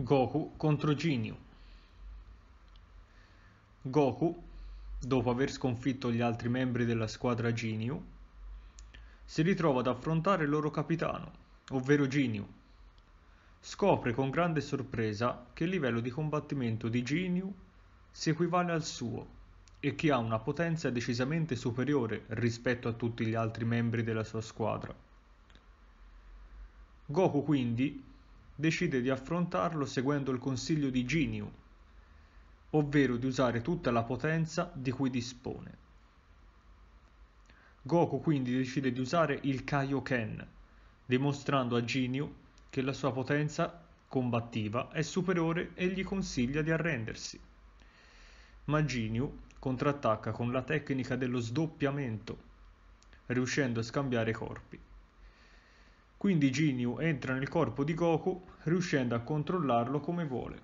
Goku contro Ginyu. Goku, dopo aver sconfitto gli altri membri della squadra Ginyu, si ritrova ad affrontare il loro capitano, ovvero Ginyu. Scopre con grande sorpresa che il livello di combattimento di Ginyu si equivale al suo e che ha una potenza decisamente superiore rispetto a tutti gli altri membri della sua squadra. Goku quindi decide di affrontarlo seguendo il consiglio di Ginyu, ovvero di usare tutta la potenza di cui dispone. Goku quindi decide di usare il Kaioken, dimostrando a Ginyu che la sua potenza combattiva è superiore e gli consiglia di arrendersi. Ma Ginyu contrattacca con la tecnica dello sdoppiamento, riuscendo a scambiare corpi. Quindi Ginyu entra nel corpo di Goku riuscendo a controllarlo come vuole.